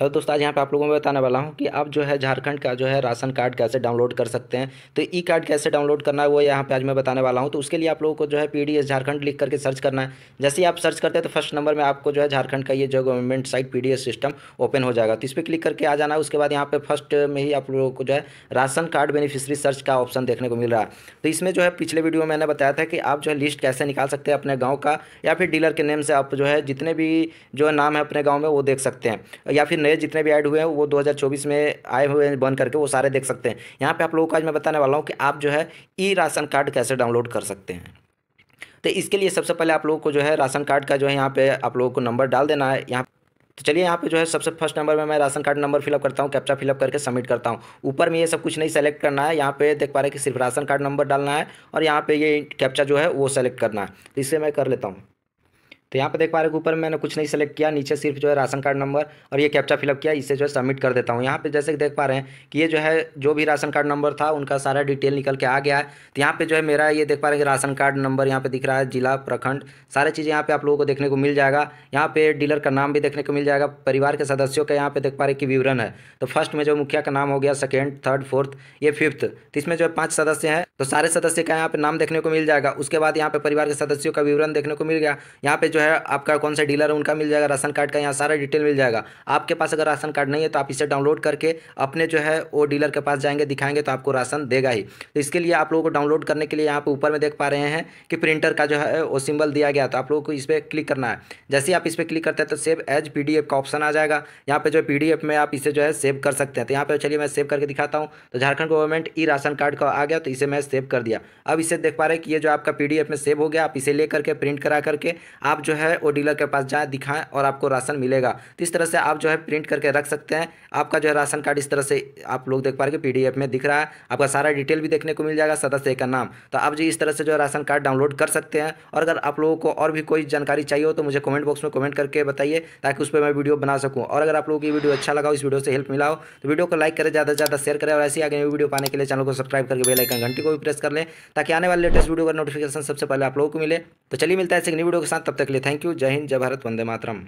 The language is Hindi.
हेलो दोस्तों आज यहाँ पे आप लोगों को बताने वाला हूँ कि आप जो है झारखंड का जो है राशन कार्ड कैसे डाउनलोड कर सकते हैं तो ई कार्ड कैसे डाउनलोड करना है वो यहाँ पे आज मैं बताने वाला हूँ तो उसके लिए आप लोगों को जो है एस झारखंड लिख करके सर्च करना है जैसे ही आप सर्च करते हैं तो फर्स्ट नंबर में आपको जो है झारखंड का ये जो government site P system open हो जाएगा तो इस पर क्लिक करके आ जाना है उसके बाद यहाँ पर फर्स्ट में ही आप लोगों को जो है राशन कार्ड बेनिफिशरी सर्च का ऑप्शन देखने को मिल रहा है तो इसमें जो है पिछले वीडियो में मैंने बताया था कि आप जो है लिस्ट कैसे निकाल सकते हैं अपने गाँव का या फिर डीलर के नेम से आप जो है जितने भी जो है नाम है अपने गाँव में वो देख सकते हैं या फिर नए जितने भी ऐड हुए हैं वो 2024 में आए हुए हैं बन करके वो सारे देख सकते हैं यहाँ पे आप लोगों को आज मैं बताने वाला हूँ कि आप जो है ई राशन कार्ड कैसे डाउनलोड कर सकते हैं तो इसके लिए सबसे पहले आप लोगों को जो है राशन कार्ड का जो है यहाँ पे आप लोगों को नंबर डाल देना है यहाँ तो चलिए यहाँ पे जो है सबसे फर्स्ट नंबर में मैं राशन कार्ड नंबर फिलअप करता हूँ कैप्चा फिलअप करके सबमिट करता हूँ ऊपर में ये सब कुछ नहीं सेलेक्ट करना है यहाँ पे देख पा रहे हैं कि सिर्फ राशन कार्ड नंबर डालना है और यहाँ पे ये कैप्चा जो है वो सेलेक्ट करना है तो इसे मैं कर लेता हूँ यहाँ पर देख पा रहे हैं ऊपर मैंने कुछ नहीं सेलेक्ट किया नीचे सिर्फ जो है राशन कार्ड नंबर और ये कैप्चा फिलअप किया इसे जो है सबमिट कर देता हूँ यहाँ पर जैसे देख पा रहे हैं कि ये जो है जो भी राशन कार्ड नंबर था उनका सारा डिटेल निकल के आ गया है तो यहाँ पर जो है मेरा ये देख पा रहे हैं कि राशन कार्ड नंबर यहाँ पर दिख रहा है जिला प्रखंड सारे चीज़ें यहाँ पर आप लोगों को देखने को मिल जाएगा यहाँ पर डीलर का नाम भी देखने को मिल जाएगा परिवार के सदस्यों का यहाँ पर देख पा रहे कि विवरण है तो फर्स्ट में जो मुखिया का नाम हो गया सेकेंड थर्ड फोर्थ ये फिफ्थ तो इसमें जो है पाँच सदस्य हैं तो सारे सदस्य का यहाँ पर नाम देखने को मिल जाएगा उसके बाद यहाँ पर परिवार के सदस्यों का विवरण देखने को मिल गया यहाँ पर जो है है आपका कौन सा डीलर है उनका मिल जाएगा राशन कार्ड का यहाँ सारा डिटेल मिल जाएगा आपके पास अगर राशन कार्ड नहीं है तो आप इसे डाउनलोड करके अपने जो है वो डीलर के पास जाएंगे दिखाएंगे तो आपको राशन देगा ही तो इसके लिए आप लोगों को डाउनलोड करने के लिए यहाँ पर ऊपर में देख पा रहे हैं कि प्रिंटर का जो है वो सिंबल दिया गया तो आप लोगों को इस पर क्लिक करना है जैसे आप इस पर क्लिक करते हैं तो सेव एज पी का ऑप्शन आ जाएगा यहाँ पर जो पी में आप इसे जो है सेव कर सकते हैं तो यहाँ पर चलिए मैं सेव करके दिखाता हूँ तो Jharkhand government E ration card का आ गया तो इसे मैं सेव कर दिया अब इसे देख पा रहे हैं कि ये जो आपका पी में सेव हो गया आप इसे लेकर के प्रिंट करा करके आप जो है वो डीलर के पास जाएँ दिखाएँ और आपको राशन मिलेगा तो इस तरह से आप जो है प्रिंट करके रख सकते हैं आपका जो है राशन कार्ड इस तरह से आप लोग देख पा रहे पीडीएफ में दिख रहा है आपका सारा डिटेल भी देखने को मिल जाएगा सदस्य का नाम तो आप जो इस तरह से जो राशन कार्ड डाउनलोड कर सकते हैं और अगर आप लोगों को और भी कोई जानकारी चाहिए हो तो मुझे कमेंट बॉक्स में कमेंट करके बताइए ताकि उस पर मैं वीडियो बना सकूँ और अगर आप लोगों की वीडियो अच्छा लगा इस वीडियो से हेल्प मिला हो तो वीडियो को लाइक करें ज़्यादा से ज़्यादा शेयर करें और ऐसी आगे वीडियो पाने के लिए चैनल को सब्सक्राइब करके बेलाइकन घंटी को भी प्रेस कर लें ताकि आने वाले लेटेस्ट वीडियो का नोटिफिकेशन सबसे पहले आप लोगों को मिले तो चलिए मिलता है ऐसे नई वीडियो के साथ तब तक लिए थैंक यू जय हिंद जय भारत वंदे मातरम